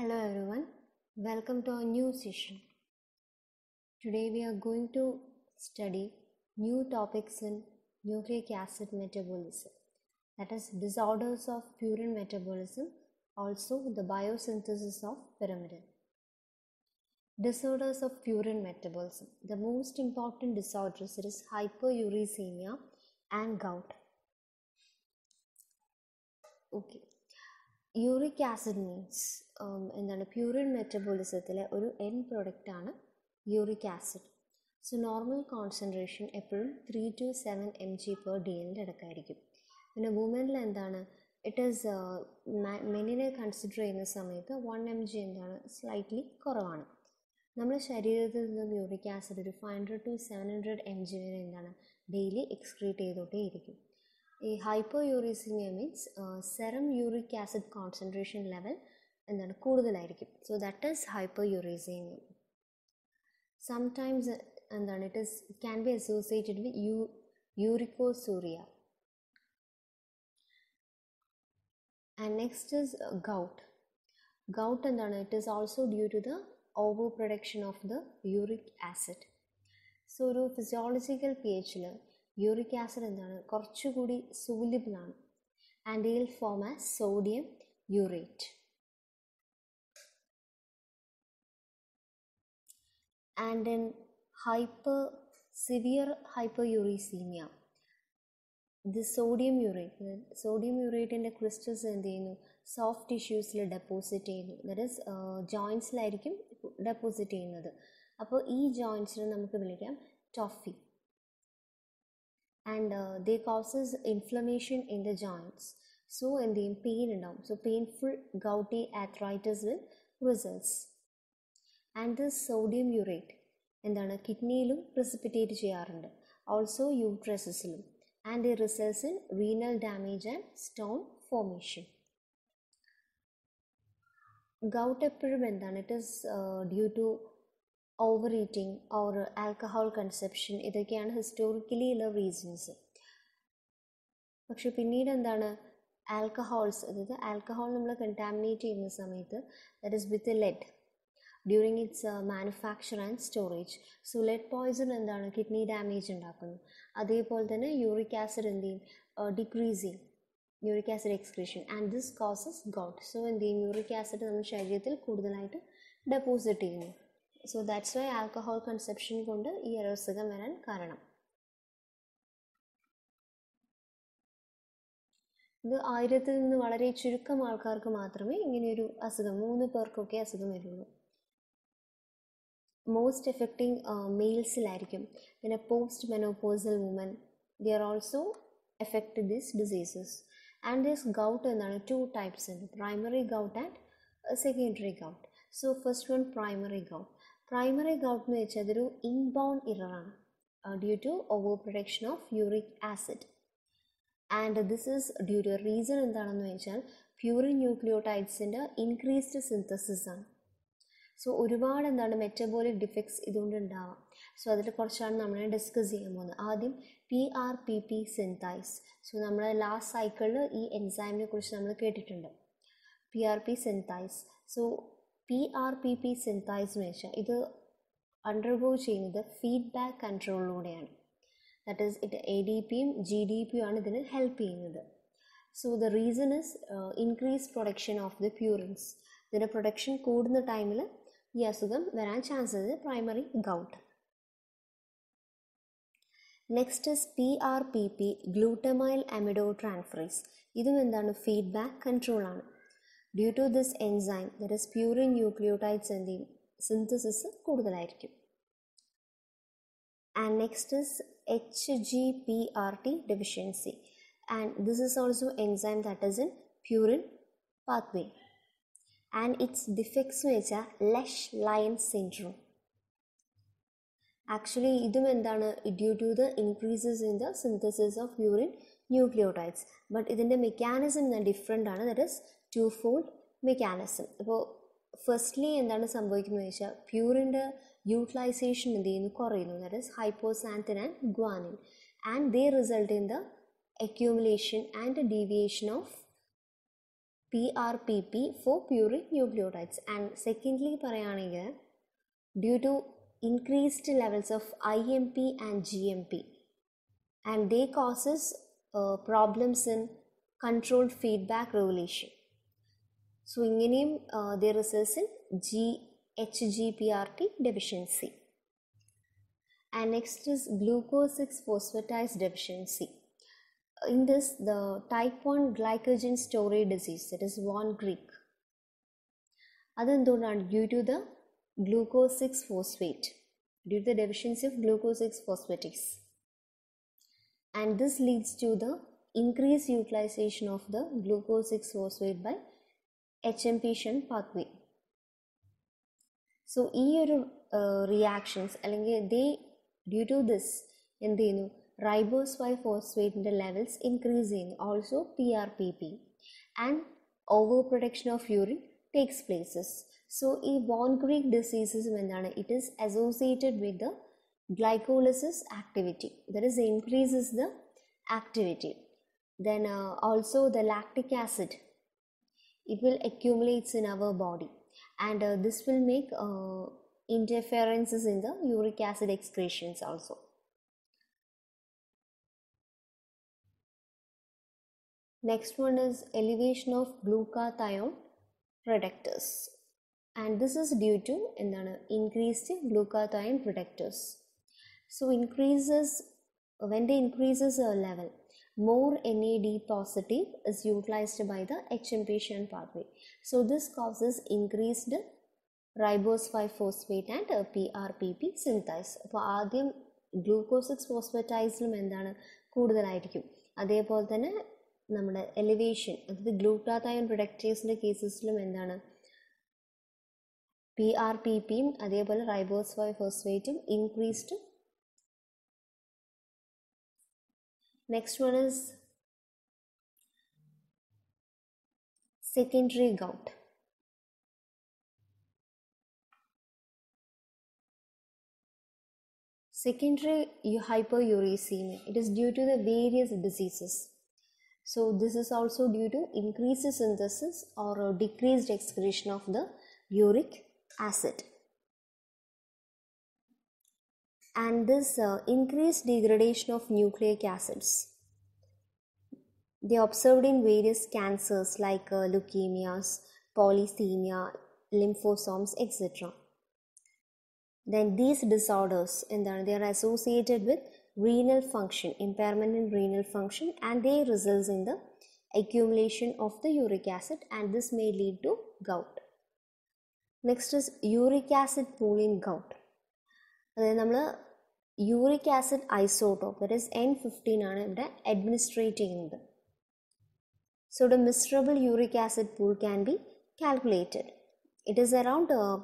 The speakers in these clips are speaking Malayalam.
Hello everyone, welcome to our new session. Today we are going to study new topics in nucleic acid metabolism, that is, disorders of purine metabolism, also the biosynthesis of pyrimidine. Disorders of purine metabolism. The most important disorders is hyperuricemia and gout. Okay, uric acid means എന്താണ് പ്യൂറിൻ മെറ്റബോളിസത്തിലെ ഒരു എൻ പ്രൊഡക്റ്റാണ് uric acid so normal concentration എപ്പോഴും three to seven M G per D എല്ലിൻ്റെ ഇടക്കായിരിക്കും പിന്നെ വുമനിൽ എന്താണ് ഇറ്റ് ഈസ് മെനിനെ കൺസിഡർ ചെയ്യുന്ന സമയത്ത് വൺ എം ജി എന്താണ് സ്ലൈറ്റ്ലി കുറവാണ് നമ്മുടെ ശരീരത്തിൽ നിന്നും യൂറിക് ആസിഡ് ഒരു five hundred to seven hundred M G വരെ എന്താണ് ഡെയിലി എക്സ്ക്രീറ്റ് ചെയ്തോട്ടേ ഇരിക്കും ഈ hypouricemia means serum uric acid concentration level എന്താണ് കൂടുതലായിരിക്കും so that is hypouricemia sometimes എന്താണ് it is can be associated with u uricosuria and next is gout gout എന്താണ് it is also due to the over production of the uric acid so ഒരു ഫിസിയോളജിക്കൽ പി എച്ചിൽ യൂറിക് ആസിഡ് എന്താണ് കുറച്ചുകൂടി സൂലിബിളാണ് and in form as sodium urate and in hyper severe hyper uricaemia ഇത് സോഡിയം യൂറേറ്റ് സോഡിയം യൂറേറ്റിൻ്റെ ക്രിസ്റ്റൽസ് എന്ത് ചെയ്യുന്നു സോഫ്റ്റ് ടിഷ്യൂസിൽ ഡെപ്പോസിറ്റ് ചെയ്യുന്നു ദറ്റ് ഇസ് ജോയിൻസിലായിരിക്കും ഡെപ്പോസിറ്റ് ചെയ്യുന്നത് അപ്പോൾ ഈ ജോയിൻസിനെ നമുക്ക് വിളിക്കാം tophi and uh, they causes inflammation in the joints so in the pain and so painful gouty arthritis will results and this sodium urate in the kidney will precipitate also uteruses and they results in renal damage and stone formation gout then it is uh, due to over eating or alcohol conception ഇതൊക്കെയാണ് ഹിസ്റ്റോറിക്കലി ഉള്ള റീസൺസ് പക്ഷെ പിന്നീട് എന്താണ് ആൽക്കഹോൾസ് അതായത് ആൽക്കഹോൾ നമ്മൾ കണ്ടാമിനേറ്റ് ചെയ്യുന്ന സമയത്ത് that is with lead during its manufacture and storage so lead poison എന്താണ് കിഡ്നി ഡാമേജ് ഉണ്ടാക്കുന്നു അതേപോലെ തന്നെ യൂറിക് ആസിഡ് എന്ത് ചെയ്യും ഡിക്രീസ് uh, ചെയ്യും uric acid excretion and this causes gout so എന്ത് ചെയ്യും യൂറിക് ആസിഡ് നമ്മുടെ ശരീരത്തിൽ കൂടുതലായിട്ട് ഡെപ്പോസിറ്റ് ചെയ്യുന്നു so that's why alcohol conception കൊണ്ട് ഈ അസുഖം വരാൻ കാരണം ഇത് ആയിരത്തിൽ നിന്ന് വളരെ ചുരുക്കം ആൾക്കാർക്ക് മാത്രമേ ഇങ്ങനെയൊരു അസുഖം മൂന്ന് പേർക്കൊക്കെ അസുഖം വരുള്ളൂ മോസ്റ്റ് എഫക്റ്റിംഗ് മെയിൽസിലായിരിക്കും പിന്നെ post menopausal women they are also affect these diseases and this gout എന്നാണ് ടു ടൈപ്സ് ഉണ്ട് primary gout and secondary gout so first one primary gout primary gout എന്ന് വെച്ചാൽ അതൊരു ഇൻബൗണ്ട് ഇററാണ് due to over production of uric acid and this is due to reason എന്താണെന്ന് വെച്ചാൽ പ്യൂറിൻ ന്യൂക്ലിയോടൈഡ്സിൻ്റെ ഇൻക്രീസ്ഡ് സിന്തസിസ് ആണ് സോ ഒരുപാട് എന്താണ് മെറ്റബോളിക് ഡിഫക്ട്സ് ഇതുകൊണ്ട് ഉണ്ടാവാം സോ അതിൽ കുറച്ചാണ് നമ്മൾ ഡിസ്കസ് ചെയ്യാൻ പോകുന്നത് ആദ്യം P R P P synthase so നമ്മൾ ലാസ്റ്റ് സൈക്കിളിൽ ഈ എൻസൈമിനെ കുറിച്ച് നമ്മൾ കേട്ടിട്ടുണ്ട് P R P synthase so P R P P synthase എന്ന് ഇത് അണ്ടർഗോ ചെയ്യുന്നത് ഫീഡ്ബാക്ക് കൺട്രോളിലൂടെയാണ് that is it A D പിയും ജി ഡി പിയും ആണ് ഇതിന് ഹെൽപ്പ് ചെയ്യുന്നത് so the reason is increase production of the purines ഇതിൻ്റെ പ്രൊഡക്ഷൻ കൂടുന്ന ടൈമിൽ ഈ അസുഖം വരാൻ chances primary gout next is P R P P glutamyl amido transferase ഇതും എന്താണ് ഫീഡ്ബാക്ക് കൺട്രോളാണ് due to this enzyme there is purine nucleotides എന്ത് ചെയ്യും സിന്തസിസ് കൂടുതലായിരിക്കും and next is H G P R T deficiency and this is also enzyme that is in purine pathway and its defects എന്ന് വെച്ചാൽ ലഷ് ലയൻ സിൻഡ്രോം ആക്ച്വലി ഇതും എന്താണ് due to the increases in the synthesis of urine nucleotides but ഇതിൻ്റെ മെക്കാനിസം ഡിഫറെൻ്റ് ആണ് that is two fold mechanism അപ്പോൾ ഫസ്റ്റ്ലി എന്താണ് സംഭവിക്കുന്നത് വെച്ചാൽ പ്യൂറിൻ്റെ യൂട്ടിലൈസേഷൻ എന്ത് ചെയ്യുന്നു കുറയുന്നു that is hypoxanthine and guanine and they result in the accumulation and deviation of P R P P for purine nucleotides and secondly പറയുകയാണെങ്കിൽ due to increased levels of I M P and G M P and they causes problems in controlled feedback regulation so ഇങ്ങനെയും the results in G H G P R T deficiency and next is glucose six phosphatase deficiency in this the type 1 glycogen storage disease that is von greek അതെന്തുകൊണ്ടാണ് due to the glucose six phosphate due to the deficiency of glucose six phosphatase and this leads to the increase utilization of the glucose six phosphate by H pathway so ഈ ഒരു റിയാക്ഷൻസ് അല്ലെങ്കിൽ ദേ ഡ്യൂ ടു ദിസ് എന്ത് ചെയ്യുന്നു റൈബോസ് വൈ ഫോസ്ഫേറ്റിൻ്റെ ലെവൽസ് ഇൻക്രീസ് ചെയ്യുന്നു also P R P P and over production of urine takes places so ഈ ബോൺ ഗ്രീക്ക് ഡിസീസസും എന്താണ് it is associated with the glycolysis activity that is increases the activity then uh, also the lactic acid it will accumulate in our body and uh, this will make uh, interferences in the uric acid excretions also next one is elevation of glucathione protectors, and this is due to എന്താണ് increased glucathione protectors. so increases when they increases a level more NAD positive is utilized by the HMP shunt pathway. So this causes increased ribose five phosphate and P R P P synthase അപ്പോൾ ആദ്യം ഗ്ലൂക്കോസ് സിക്സ് ഫോസ്ഫേറ്റൈസിലും എന്താണ് കൂടുതലായിരിക്കും അതേപോലെ തന്നെ നമ്മുടെ എലിവേഷൻ അതായത് ഗ്ലൂട്ടാതയോൺ പ്രൊഡക്റ്റേഴ്സിൻ്റെ കേസസിലും എന്താണ് പി ആർ പി പിയും അതേപോലെ റൈബോസ് ഫൈവ് ഫോസ്ഫേറ്റും increased next one is secondary gout secondary hyperuricemia it is due to the various diseases so this is also due to increased synthesis or decreased excretion of the uric acid and this uh, increased degradation of nucleic acids. They observed in various cancers like uh, leukemias, polythemia, lymphosomes, etc. Then these disorders and they are associated with renal function, impairment in renal function, and they results in the accumulation of the uric acid, and this may lead to gout. Next is uric acid in gout. അതായത് നമ്മൾ uric acid isotope that is N15 administering administered. So the miserable uric acid pool can be calculated. It is around uh,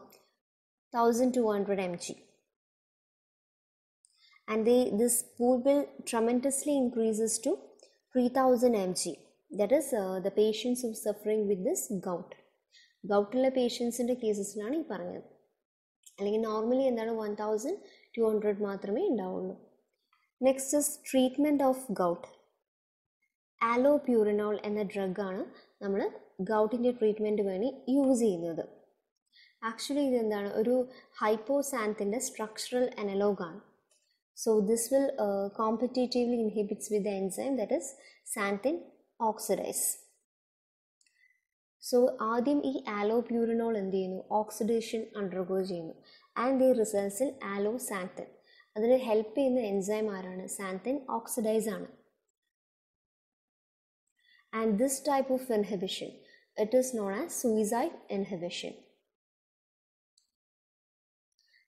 1200 mg. And they, this pool will tremendously increases to 3000 mg. That is uh, the patients who are suffering with this gout. Gout patients in the cases. Normally, 1000 two hundred മാത്രമേ ഉണ്ടാവുള്ളൂ next is treatment of gout allopurinol എന്ന ഡ്രഗാണ് നമ്മൾ ഗൗട്ടിൻ്റെ ട്രീറ്റ്മെൻറ്റ് വേണി യൂസ് ചെയ്യുന്നത് ആക്ച്വലി ഇതെന്താണ് ഒരു ഹൈപ്പോസാൻത്തിൻ്റെ സ്ട്രക്ചറൽ അനലോഗാണ് so this will competitively inhibits with enzyme that is xanthine oxidase so ആദ്യം ഈ ആലോ പ്യൂറിനോൾ എന്ത് ചെയ്യുന്നു ഓക്സിഡേഷൻ അണ്ടർഗോ ചെയ്യുന്നു and the results in alloxanthine അതിന് ഹെൽപ്പ് ചെയ്യുന്ന എൻസൈം ആരാണ് സാൻതൻ ഓക്സിഡൈസ് ആണ് and this type of inhibition it is known as suicide inhibition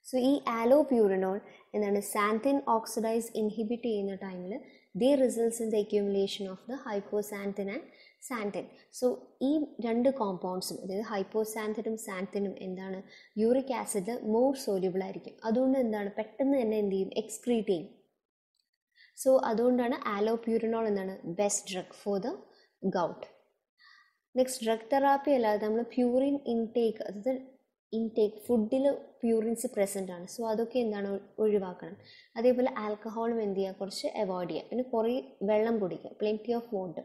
so ഈ ആലോ പ്യൂരിനോൾ എന്താണ് സാൻതിൻ ഓക്സിഡൈസ് ഇൻഹിബിറ്റ് ചെയ്യുന്ന ടൈമിൽ the results in the accumulation of the hypoxanthine and xanthine so ഈ രണ്ട് കോമ്പൗണ്ട്സും അതായത് ഹൈപ്പോസാൻതിനും സാൻതിനും എന്താണ് യൂറിക് ആസിഡ് മോർ സോല്യൂബിൾ ആയിരിക്കും അതുകൊണ്ട് എന്താണ് പെട്ടെന്ന് തന്നെ എന്ത് ചെയ്യും എക്സ്ക്രീറ്റ് ചെയ്യും സോ അതുകൊണ്ടാണ് ആലോപ്യൂരിനോൾ എന്നാണ് best drug for the gout next drug therapy അല്ലാതെ നമ്മൾ പ്യൂറിൻ ഇൻടേക്ക് അതായത് ഇൻടേക്ക് ഫുഡിൽ പ്യൂറിൻസ് പ്രസൻ്റ് ആണ് സോ അതൊക്കെ എന്താണ് ഒഴിവാക്കണം അതേപോലെ ആൽക്കഹോളും എന്ത് ചെയ്യുക കുറച്ച് അവോയ്ഡ് ചെയ്യുക പിന്നെ കുറേ വെള്ളം കുടിക്കുക plenty of water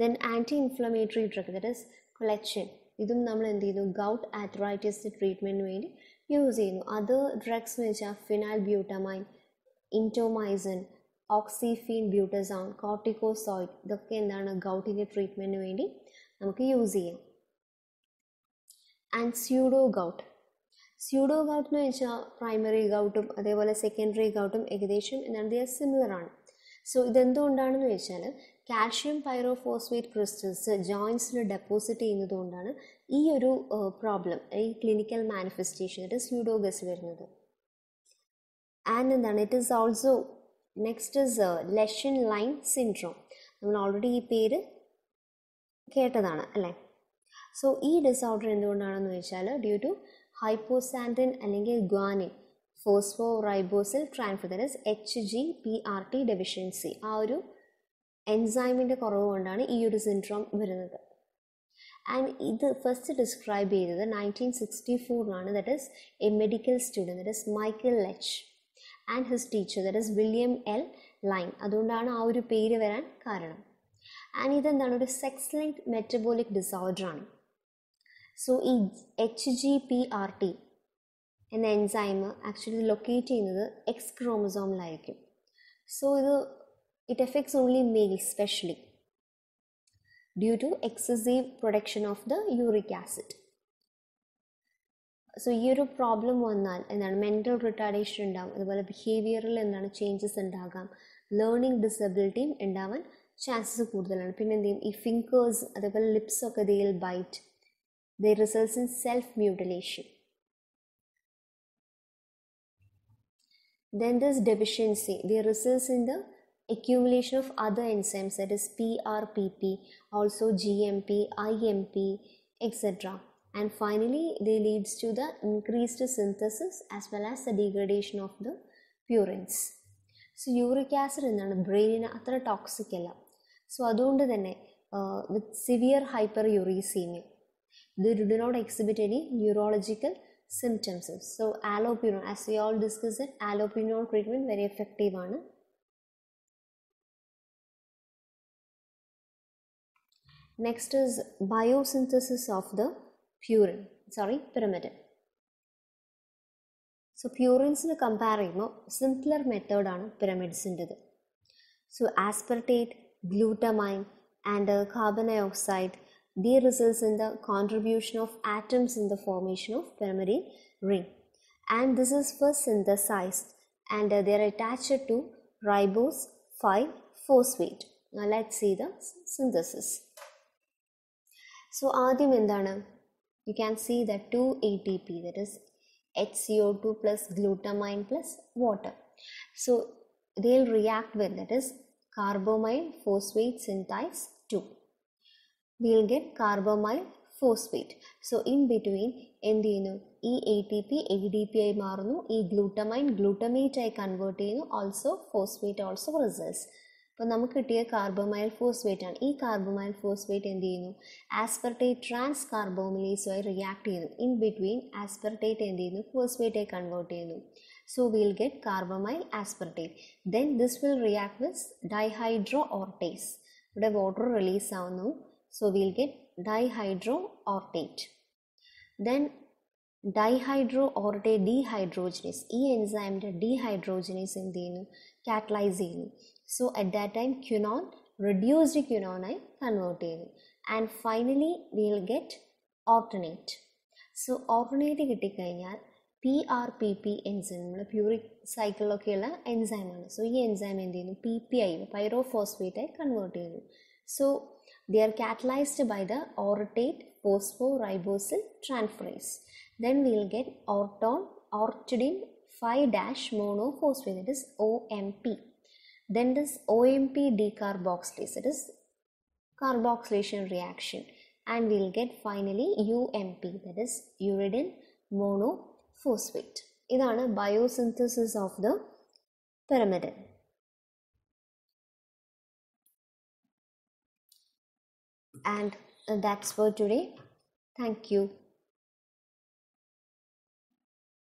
then anti inflammatory drug that is colchicine ഇതും നമ്മൾ എന്ത് ചെയ്യുന്നു ഗൗട്ട് ആത്രൈറ്റിസ് ട്രീറ്റ്മെൻറ്റിന് വേണ്ടി യൂസ് ചെയ്യുന്നു അത് ഡ്രഗ്സ് എന്ന് വെച്ചാൽ ഫിനാൽ ബ്യൂട്ടമൈൻ ഇൻറ്റോമൈസൻ ഓക്സിഫീൻ ബ്യൂട്ടസോൺ കോർട്ടിക്കോസോയിഡ് ഇതൊക്കെ എന്താണ് ഗൗട്ടിൻ്റെ ട്രീറ്റ്മെൻറ്റിന് വേണ്ടി നമുക്ക് യൂസ് ചെയ്യാം and pseudo gout pseudo gout എന്ന് വെച്ചാൽ പ്രൈമറി ഗൗട്ടും അതേപോലെ സെക്കൻഡറി ഗൗട്ടും ഏകദേശം എന്താണ് സിമിലർ ആണ് സോ ഇതെന്തുകൊണ്ടാണെന്ന് വെച്ചാൽ കാൽഷ്യം പൈറോഫോസ്ഫേറ്റ് ക്രിസ്റ്റൽസ് ജോയിൻസിന് ഡെപ്പോസിറ്റ് ചെയ്യുന്നതുകൊണ്ടാണ് ഈ ഒരു പ്രോബ്ലം ഈ ക്ലിനിക്കൽ മാനിഫെസ്റ്റേഷൻ ഇറ്റ് സ്യൂഡോഗസ് വരുന്നത് ആൻഡ് എന്താണ് it is also next is Lesch Nyhan syndrome നമ്മൾ ഓൾറെഡി ഈ പേര് കേട്ടതാണ് അല്ലേ സോ ഈ ഡിസോർഡർ എന്തുകൊണ്ടാണെന്ന് വെച്ചാൽ ഡ്യൂ ടു ഹൈപ്പോസാൻഡിൻ അല്ലെങ്കിൽ guanine phosphoribosyl transfer transfer H G P R T deficiency ആ ഒരു എൻസൈമിൻ്റെ കുറവ് കൊണ്ടാണ് ഈ ഒരു സിൻഡ്രോം വരുന്നത് ആൻഡ് ഇത് ഫസ്റ്റ് ഡിസ്ക്രൈബ് ചെയ്തത് നയൻറ്റീൻ സിക്സ്റ്റി ഫോറിലാണ് that is a medical student that is Michael Lesch and his teacher that is William L Nyhan അതുകൊണ്ടാണ് ആ ഒരു പേര് വരാൻ കാരണം ആൻഡ് ഇതെന്താണ് ഒരു സെക്സ് ലിങ്ക് മെറ്റബോളിക് ഡിസോർഡറാണ് സോ ഈ H G P R T എന്ന എൻസൈമ് ആക്ച്വലി ലൊക്കേറ്റ് ചെയ്യുന്നത് എക്സ് ക്രോമസോമിലായിരിക്കും സോ ഇത് It affects only males especially due to excessive production of the uric acid. So ഈ ഒരു പ്രോബ്ലം വന്നാൽ എന്താണ് മെൻറ്റൽ റിട്ടാഡേഷൻ ഉണ്ടാകും അതുപോലെ ബിഹേവിയറിൽ എന്താണ് ചേഞ്ചസ് ഉണ്ടാകാം ലേണിംഗ് ഡിസബിലിറ്റിയും ഉണ്ടാവാൻ ചാൻസസ് കൂടുതലാണ് പിന്നെ എന്ത് ചെയ്യും ഈ ഫിംഗേഴ്സ് അതേപോലെ ലിപ്സ് ഒക്കെ they'll bite the results in self mutilation then this deficiency the results in the accumulation of other enzymes that is PRPP, also GMP, IMP, etc. And finally, they leads to the increased synthesis as well as the degradation of the purines so uric acid എന്താണ് ബ്രെയിനിന് അത്ര ടോക്സിക് അല്ല സോ അതുകൊണ്ട് തന്നെ വിത്ത് സിവിയർ ഹൈപ്പർ യൂറീസീമിയ ഇത് do not exhibit any neurological symptoms so allopurinol as we all discuss it allopurinol treatment very effective ആണ് Next is biosynthesis of the purine, sorry, pyrimidine. So, purines in the comparison, simpler method on pyrimidine. into So, aspartate, glutamine, and uh, carbon dioxide, they results in the contribution of atoms in the formation of primary ring. And this is first synthesized and uh, they are attached to ribose 5 phosphate. Now, let's see the synthesis. So ആദ്യം എന്താണ് you can see the two A T P that is H C O two plus glutamine plus water so they will react with that is carbamoyl phosphate synthase two will get carbamoyl phosphate so in between എന്ത് ചെയ്യുന്നു ഈ A T P A D P ആയി മാറുന്നു ഈ ഗ്ലൂട്ടമൈൻ ഗ്ലൂട്ടമേറ്റ് ആയി കൺവേർട്ട് ചെയ്യുന്നു ഓൾസോ ഫോസ്ഫേറ്റ് ഓൾസോ റിസൾട്ട്സ് അപ്പോൾ നമുക്ക് കിട്ടിയ കാർബമൈൽ ഫോസ്ഫേറ്റ് ആണ് ഈ കാർബമൈൽ ഫോസ്ഫേറ്റ് എന്ത് ചെയ്യുന്നു ആസ്പെർട്ടേറ്റ് ട്രാൻസ് കാർബോമിലേസുമായി റിയാക്ട് ചെയ്യുന്നു ഇൻ ബിറ്റ്വീൻ ആസ്പെർട്ടേറ്റ് എന്ത് ചെയ്യുന്നു ആയി കൺവേർട്ട് ചെയ്യുന്നു so will get കാർബമൈൽ ആസ്പെർട്ടേറ്റ് then this will react whis dihydro ഓർട്ടേസ് ഇവിടെ വാട്ടർ റിലീസ് ആവുന്നു so will get dihydro ഓർട്ടേറ്റ് then dihydro ഓർഡെ dehydrogenase ഈ എൻസൈമിൻ്റെ ഡീഹൈഡ്രോജനേസ് എന്ത് ചെയ്യുന്നു കാറ്റലൈസ് ചെയ്യുന്നു so at that time quinone reduced ക്യുനോണായി convert ചെയ്യുന്നു and finally will get alternate so alternate കിട്ടിക്കഴിഞ്ഞാൽ P R P P enzyme നമ്മൾ പ്യൂറിക് സൈക്കിളിലൊക്കെയുള്ള എൻസൈമാണ് സോ ഈ എൻസൈം എന്ത് ചെയ്യുന്നു പി പി ഐ പൈറോഫോസ്ഫേറ്റായി കൺവേർട്ട് ചെയ്യുന്നു so the R catalysed by the orotate phosphoribosyl transferase Then we will get orton, orchidin 5-monophosphate, that is OMP. Then this OMP decarboxylase, It is carboxylation reaction. And we will get finally UMP, that is uridine monophosphate. ഇതാണ് biosynthesis of the pyrimidin and that's for today. Thank you.